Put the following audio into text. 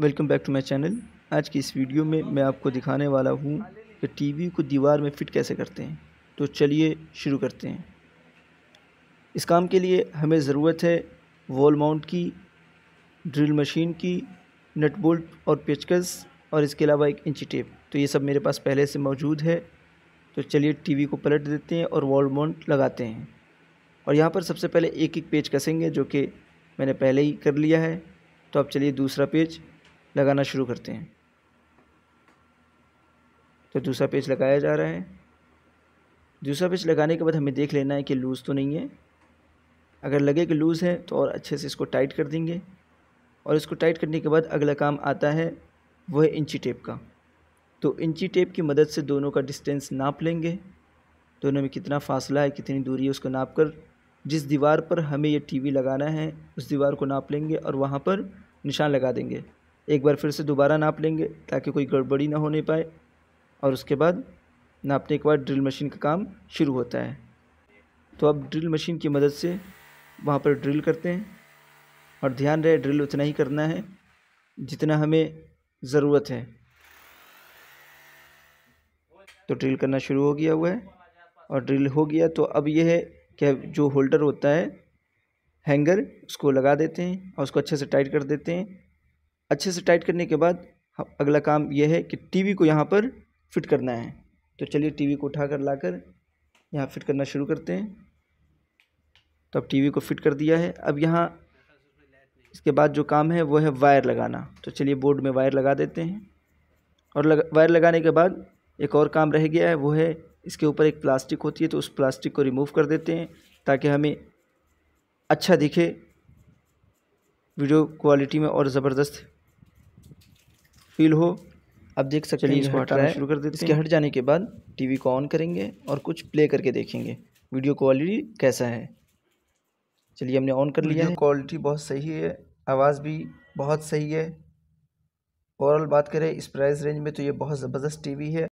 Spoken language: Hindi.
welcome back to my channel आज की इस वीडियो में मैं आपको दिखाने वाला हूँ कि टीवी को दीवार में फिट कैसे करते हैं तो चलिए शुरू करते हैं इस काम के लिए हमें ज़रूरत है वॉल माउंट की ड्रिल मशीन की नट बोल्ट और पेचकस और इसके अलावा एक इंची टेप तो ये सब मेरे पास पहले से मौजूद है तो चलिए वी को पलट देते हैं और वॉल माउंट लगाते हैं और यहाँ पर सबसे पहले एक एक पेज कसेंगे जो कि मैंने पहले ही कर लिया है तो अब चलिए दूसरा पेज लगाना शुरू करते हैं तो दूसरा पेज लगाया जा रहा है दूसरा पेज लगाने के बाद हमें देख लेना है कि लूज़ तो नहीं है अगर लगे कि लूज़ है तो और अच्छे से इसको टाइट कर देंगे और इसको टाइट करने के बाद अगला काम आता है वह है इंची टेप का तो इंची टेप की मदद से दोनों का डिस्टेंस नाप लेंगे दोनों में कितना फासला है कितनी दूरी है उसको नाप कर जिस दीवार पर हमें ये टीवी लगाना है उस दीवार को नाप लेंगे और वहाँ पर निशान लगा देंगे एक बार फिर से दोबारा नाप लेंगे ताकि कोई गड़बड़ी ना होने पाए और उसके बाद नापने के बाद ड्रिल मशीन का काम शुरू होता है तो अब ड्रिल मशीन की मदद से वहाँ पर ड्रिल करते हैं और ध्यान रहे ड्रिल उतना ही करना है जितना हमें ज़रूरत है तो ड्रिल करना शुरू हो गया हुआ है और ड्रिल हो गया तो अब यह है कि जो होल्डर होता है हैंगर उसको लगा देते हैं और उसको अच्छे से टाइट कर देते हैं अच्छे से टाइट करने के बाद अगला काम यह है कि टीवी को यहाँ पर फिट करना है तो चलिए टीवी को उठा कर ला कर यहाँ फिट करना शुरू करते हैं तो अब टीवी को फिट कर दिया है अब यहाँ इसके बाद जो काम है वो है वायर लगाना तो चलिए बोर्ड में वायर लगा देते हैं और लग, वायर लगाने के बाद एक और काम रह गया है वो है इसके ऊपर एक प्लास्टिक होती है तो उस प्लास्टिक को रिमूव कर देते हैं ताकि हमें अच्छा दिखे वीडियो क्वालिटी में और ज़बरदस्त फील हो आप देख सकते हैं इसको हटाना शुरू कर देते इसके हट जाने के बाद टीवी को ऑन करेंगे और कुछ प्ले करके देखेंगे वीडियो क्वालिटी कैसा है चलिए हमने ऑन कर लिया क्वालिटी बहुत सही है आवाज़ भी बहुत सही है ओवरऑल बात करें इस प्राइस रेंज में तो ये बहुत ज़बरदस्त टीवी है